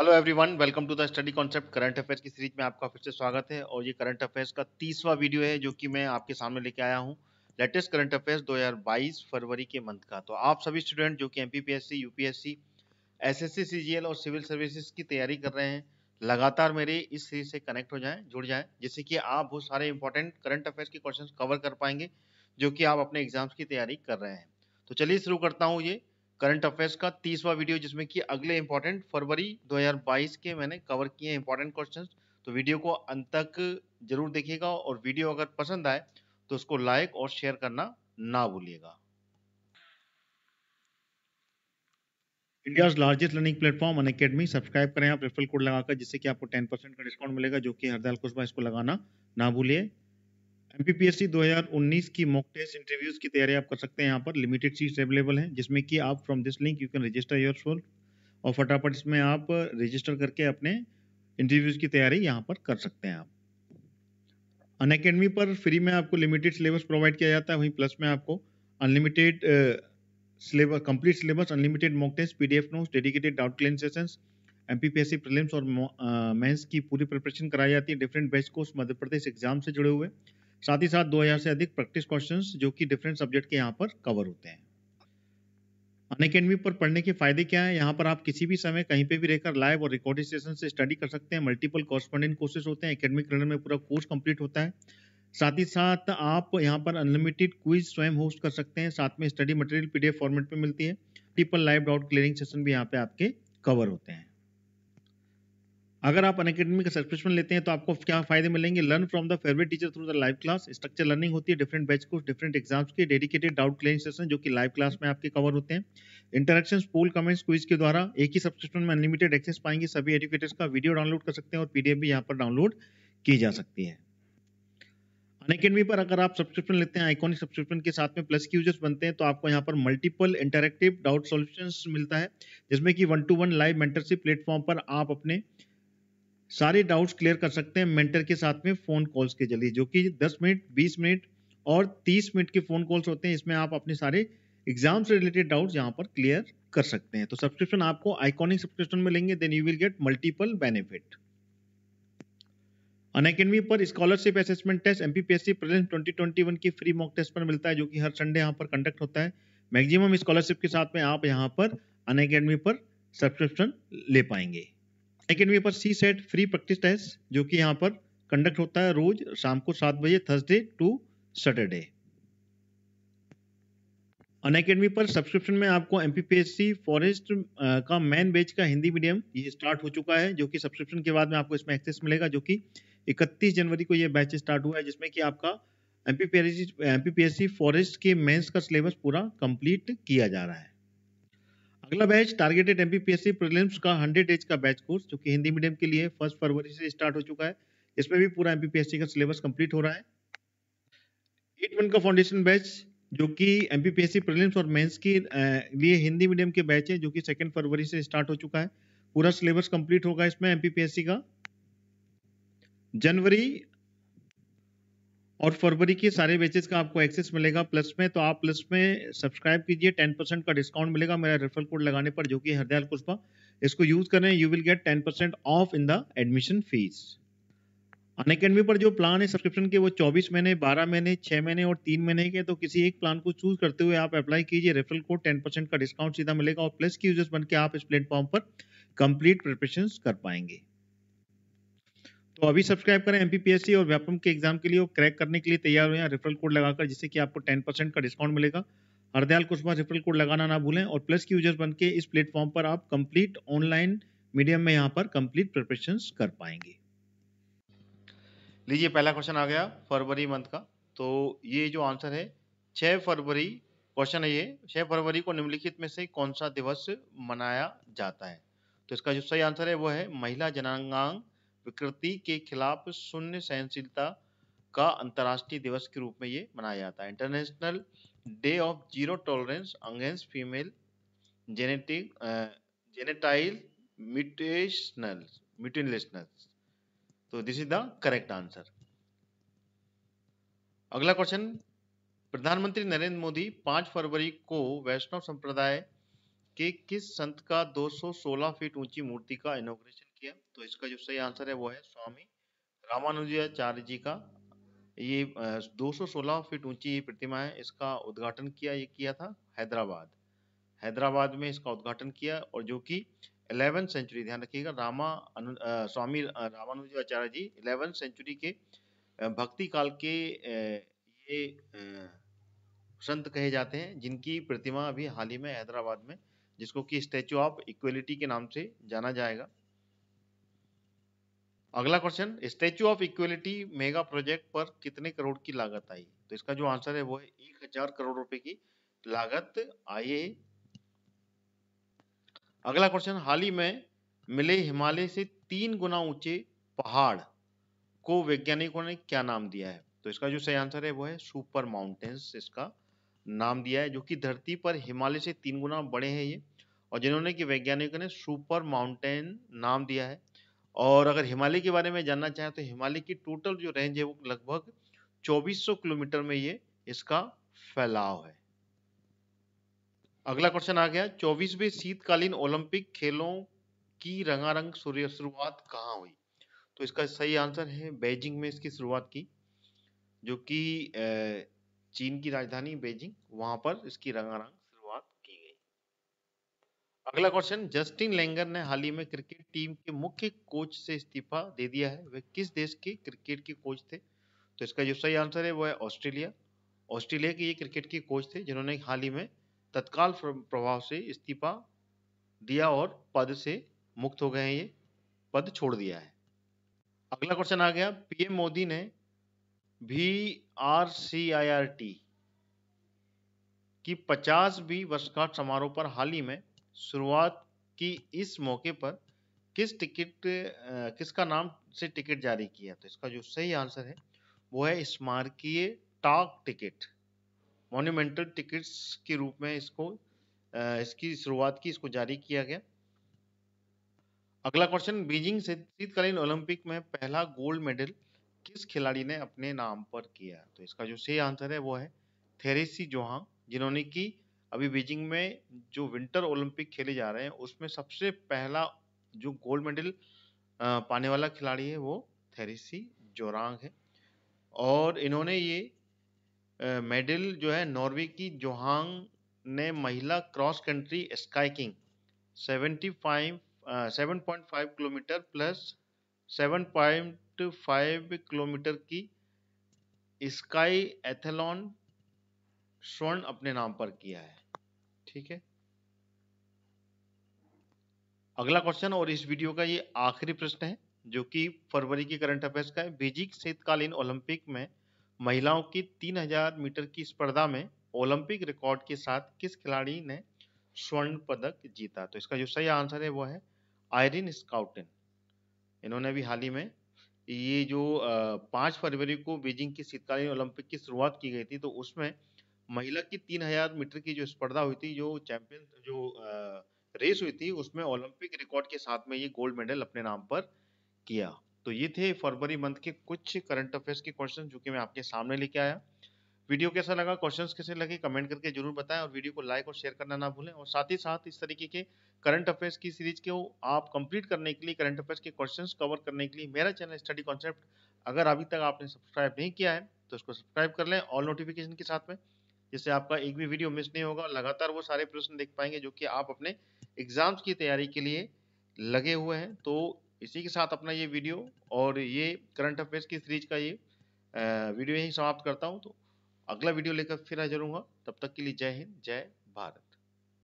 hello everyone welcome to the study concept current affairs की series में आपका फिर से स्वागत है और ये करंट अफेयर्स का तीसवा वीडियो है जो कि मैं आपके सामने लेके आया हूँ लेटेस्ट करंट अफेयर्स 2022 फरवरी के मंथ का तो आप सभी स्टूडेंट जो कि एम यूपीएससी एसएससी सीजीएल और सिविल सर्विसेज की तैयारी कर रहे हैं लगातार मेरे इस सीरीज से कनेक्ट हो जाए जुड़ जाए जिससे कि आप बहुत सारे इंपॉर्टेंट करंट अफेयर्स के क्वेश्चन कवर कर पाएंगे जो कि आप अपने एग्जाम्स की तैयारी कर रहे हैं तो चलिए शुरू करता हूँ ये करंट अफेयर्स का तीसवा वीडियो जिसमें कि अगले इंपॉर्टेंट फरवरी 2022 के मैंने कवर किए इंपॉर्टेंट क्वेश्चन तो वीडियो को अंत तक जरूर देखिएगा और वीडियो अगर पसंद आए तो उसको लाइक और शेयर करना ना भूलिएगा India largest learning platform Unacademy subscribe करें आप रेफरल कोड लगाकर जिससे कि आपको 10 का डिस्काउंट मिलेगा जो कि हरदयाल कुशवा इसको लगाना ना भूलिए एमपीपीएससी 2019 की मॉक टेस्ट इंटरव्यूज की तैयारी आप कर सकते हैं यहाँ पर लिमिटेड सीट्स अवेलेबल हैं जिसमें कि आप from this link you can register your soul और फटाफट इसमें आप रजिस्टर करके अपने इंटरव्यूज की तैयारी यहाँ पर कर सकते हैं आप अन अकेडमी पर फ्री में आपको लिमिटेड सिलेबस प्रोवाइड किया जाता है वहीं प्लस में आपको unlimited syllabus complete syllabus unlimited mock test PDF notes dedicated doubt clean sessions MPPSC prelims और मेंस की पूरी प्रिपरेशन कराई जाती है different best course Madhya Pradesh exam से जुड़े हुए साथ ही साथ 2000 से अधिक प्रैक्टिस क्वेश्चंस जो कि डिफरेंट सब्जेक्ट के यहाँ पर कवर होते हैं अन अकेडमी पर पढ़ने के फायदे क्या है यहाँ पर आप किसी भी समय कहीं पे भी रहकर लाइव और रिकॉर्डिंग सेशन से स्टडी कर सकते हैं मल्टीपल कॉरस्पॉन्डेंट कोर्सेज होते हैं अकेडमिक रनर में पूरा कोर्स कंप्लीट होता है साथ ही साथ आप यहाँ पर अनलिमिटेड क्विज स्वयं होस्ट कर सकते हैं साथ में स्टडी मटेरियल पीडीएफ फॉर्मेट में मिलती है people live doubt clearing session भी यहाँ पे आपके कवर होते हैं अगर आप अन का सब्सक्रिप्शन लेते हैं तो आपको क्या फायदे मिलेंगे learn from the favourite teacher through the live class structure learning होती है डिफरेंट बैच को डिफरेंट एग्जाम्स के डेडिकेटेड डाउट क्लियरिंग सेशन जो कि लाइव क्लास में आपके कवर होते हैं इंटरेक्शन पोल कमेंट्स क्विज के द्वारा एक ही सब्सक्रिप्शन में अनलिमिटेड एक्सेस पाएंगे सभी एजुकेटर्स का वीडियो डाउनलोड कर सकते हैं और पीडीएफ भी यहाँ पर डाउनलोड की जा सकती है अनकेडमी पर अगर आप सब्सक्रिप्शन लेते हैं आइकॉनिक सब्सक्रिप्शन के साथ में प्लस की यूजर्स बनते हैं तो आपको यहाँ पर मल्टीपल इंटरेक्टिव डाउट सॉल्यूशंस मिलता है जिसमें कि one to one live mentorship platform पर आप अपने सारे डाउट्स क्लियर कर सकते हैं मेंटर के साथ में फ़ोन कॉल्स के जरिए जो कि 10 मिनट 20 मिनट और 30 मिनट के फ़ोन कॉल्स होते हैं इसमें आप अपने सारे एग्जाम से रिलेटेड डाउट्स यहाँ पर क्लियर कर सकते हैं तो सब्सक्रिप्शन आपको आइकॉनिक सब्सक्रिप्शन में लेंगे then you will get multiple benefit Unacademy पर scholarship assessment test M P P S twenty twenty one की फ्री मॉक टेस्ट पर मिलता है जो कि हर संडे यहाँ पर कंडक्ट होता है मैक्सिमम स्कॉलरशिप के साथ में आप यहाँ पर अन पर सब्सक्रिप्शन ले पाएंगे second paper C set free practice test जो कि यहाँ पर कंडक्ट होता है रोज शाम को सात बजे थर्सडे टू सैटरडे अन पर सब्सक्रिप्शन में आपको एम पी फॉरेस्ट का मेन बेच का हिंदी मीडियम ये स्टार्ट हो चुका है जो कि सब्सक्रिप्शन के बाद में आपको इसमें एक्सेस मिलेगा जो कि 31 जनवरी को ये बैच स्टार्ट हुआ है जिसमें कि आपका एम पी फॉरेस्ट के मेंस का सिलेबस पूरा कंप्लीट किया जा रहा है अगला बैच टारगेटेड एमबीपीएससी प्रीलिम्स का हंड्रेड एज का बैच कोर्स जो कि हिंदी मीडियम के लिए फर्स्ट फरवरी से स्टार्ट हो चुका है इसमें भी पूरा एमबीपीएससी का सिलेबस कंप्लीट हो रहा है एट वन का फाउंडेशन बैच जो कि एमबीपीएससी प्रीलिम्स और मेंस के लिए हिंदी मीडियम के बैच है जो कि सेकेंड फरवरी से स्टार्ट हो चुका है पूरा सिलेबस कंप्लीट होगा इसमें एमपीपीएससी का जनवरी और फरवरी के सारे बेचेस का आपको एक्सेस मिलेगा प्लस में तो आप प्लस में सब्सक्राइब कीजिए टेन परसेंट का डिस्काउंट मिलेगा मेरा रेफरल कोड लगाने पर जो कि हरदयाल पुष्पा इसको यूज़ करें you will get ten percent off in the admission fees Unacademy पर जो प्लान है सब्सक्रिप्शन के वो 24 महीने 12 महीने 6 महीने और 3 महीने के तो किसी एक प्लान को चूज करते हुए आप अप्लाई कीजिए रेफरल कोड 10 परसेंट का डिस्काउंट सीधा मिलेगा और प्लस के यूजर्स बन आप इस प्लेटफॉर्म पर कंप्लीट प्रिपरेशन कर पाएंगे तो अभी सब्सक्राइब करें एमपीपीएससी और व्यापम के एग्जाम के लिए और क्रैक करने के लिए तैयार हो रेफरल कोड लगाकर जिससे कि आपको टेन परसेंट का डिस्काउंट मिलेगा हरदयाल कुशवा रेफरल कोड लगाना ना भूलें और प्लस की यूजर्स बन इस प्लेटफॉर्म पर आप कंप्लीट ऑनलाइन मीडियम में यहाँ पर कंप्लीट प्रिपरेशन कर पाएंगे लीजिए पहला क्वेश्चन आ गया फरवरी मंथ का तो ये जो आंसर है छः फरवरी क्वेश्चन है ये छः फरवरी को निम्नलिखित में से कौन सा दिवस मनाया जाता है तो इसका जो सही आंसर है वो है महिला जनांगांग विकृति के खिलाफ शून्य सहनशीलता का अंतर्राष्ट्रीय दिवस के रूप में ये मनाया जाता है international day of zero tolerance against female genetic genital mutational mutational तो this is the correct answer अगला क्वेश्चन प्रधानमंत्री नरेंद्र मोदी 5 फरवरी को वैष्णव संप्रदाय के किस संत का 216 फीट ऊंची मूर्ति का इनोग्रेशन किया तो इसका जो सही आंसर है वो है स्वामी रामानुजाचार्य जी का ये 216 फीट ऊंची ये प्रतिमा है इसका उद्घाटन किया ये किया था हैदराबाद हैदराबाद में इसका उद्घाटन किया और जो कि इलेवन सेंचुरी ध्यान रखिएगा रामा अनु, आ, स्वामी रामानुजाचार्य जी इलेवेंथ सेंचुरी के भक्ति काल के ये संत कहे जाते हैं जिनकी प्रतिमा अभी हाल ही में हैदराबाद में जिसको कि स्टैचू ऑफ इक्वलिटी के नाम से जाना जाएगा अगला question statue of equality mega project पर कितने करोड़ की लागत आई तो इसका जो आंसर है वो है एक हजार करोड़ रुपए की लागत आई है अगला क्वेश्चन हाल ही में मिले हिमालय से तीन गुना ऊंचे पहाड़ को वैज्ञानिकों ने क्या नाम दिया है तो इसका जो सही आंसर है वो है सुपर माउंटेन्स इसका नाम दिया है जो कि धरती पर हिमालय से तीन गुना बड़े हैं ये और जिन्होंने कि वैज्ञानिकों ने सुपर माउंटेन नाम दिया है और अगर हिमालय के बारे में जानना चाहें तो हिमालय की टोटल जो रेंज है वो लगभग 2400 किलोमीटर में ये इसका फैलाव है अगला क्वेश्चन आ गया चौबीसवें शीतकालीन ओलंपिक खेलों की रंगारंग सूर्य शुरुआत कहाँ हुई तो इसका सही आंसर है बेजिंग में इसकी शुरुआत की जो कि चीन की राजधानी बेजिंग वहां पर इसकी रंगारंग अगला क्वेश्चन जस्टिन लेंगर ने हाल ही में क्रिकेट टीम के मुख्य कोच से इस्तीफा दे दिया है वे किस देश के क्रिकेट के कोच थे तो इसका जो सही आंसर है वो है ऑस्ट्रेलिया ऑस्ट्रेलिया के ये क्रिकेट के कोच थे जिन्होंने हाल ही में तत्काल प्रभाव से इस्तीफा दिया और पद से मुक्त हो गए हैं ये पद छोड़ दिया है अगला क्वेश्चन आ गया पीएम मोदी ने भी R C I R T की पचासवीं वर्षगांठ समारोह पर हाल ही में शुरुआत की इस मौके पर किस टिकट किसका नाम से टिकट जारी किया तो इसका जो सही आंसर है वो है स्मारकीय टाक टिकट मोन्यूमेंटल टिकट्स के रूप में इसको इसकी शुरुआत की इसको जारी किया गया अगला क्वेश्चन बीजिंग से शीतकालीन ओलंपिक में पहला गोल्ड मेडल किस खिलाड़ी ने अपने नाम पर किया तो इसका जो सही आंसर है वो है थेरेसी जोहांग जिन्होंने की अभी बीजिंग में जो विंटर ओलंपिक खेले जा रहे हैं उसमें सबसे पहला जो गोल्ड मेडल पाने वाला खिलाड़ी है वो थेरेसी जोरांग है और इन्होंने ये मेडल जो है नॉर्वे की जोहांग ने महिला cross country skiing point five kilometre plus seven point five kilometre की स्काई एथेलॉन स्वर्ण अपने नाम पर किया है ठीक है अगला क्वेश्चन और इस वीडियो का ये आखिरी प्रश्न है जो कि फरवरी के करंट अफेयर्स का है बीजिंग शीतकालीन ओलंपिक में महिलाओं की 3000 मीटर की स्पर्धा में ओलंपिक रिकॉर्ड के साथ किस खिलाड़ी ने स्वर्ण पदक जीता तो इसका जो सही आंसर है वो है आयरिन स्काउटिन इन्होंने भी हाल ही में ये जो पाँच फरवरी को बीजिंग की शीतकालीन ओलंपिक की शुरुआत की गई थी तो उसमें महिला की तीन हजार मीटर की जो स्पर्धा हुई थी जो चैंपियन जो आ, रेस हुई थी उसमें ओलंपिक रिकॉर्ड के साथ में ये गोल्ड मेडल अपने नाम पर किया तो ये थे फरवरी मंथ के कुछ करंट अफेयर्स के क्वेश्चन जो कि मैं आपके सामने लेके आया वीडियो कैसा लगा क्वेश्चंस कैसे लगे कमेंट करके जरूर बताएं और वीडियो को लाइक और शेयर करना ना भूलें और साथ ही साथ इस तरीके के करंट अफेयर्स की सीरीज को आप कंप्लीट करने के लिए करंट अफेयर्स के क्वेश्चंस कवर करने के लिए मेरा चैनल स्टडी कॉन्सेप्ट अगर अभी तक आपने सब्सक्राइब नहीं किया है तो उसको सब्सक्राइब कर लें ऑल नोटिफिकेशन के साथ में जिससे आपका एक भी वीडियो मिस नहीं होगा लगातार वो सारे प्रश्न देख पाएंगे जो कि आप अपने एग्जाम्स की तैयारी के लिए लगे हुए हैं तो इसी के साथ अपना ये वीडियो और ये करंट अफेयर्स की सीरीज का ये वीडियो यही समाप्त करता हूँ तो अगला वीडियो लेकर फिर हाजिर हूँ तब तक के लिए जय हिंद जय भारत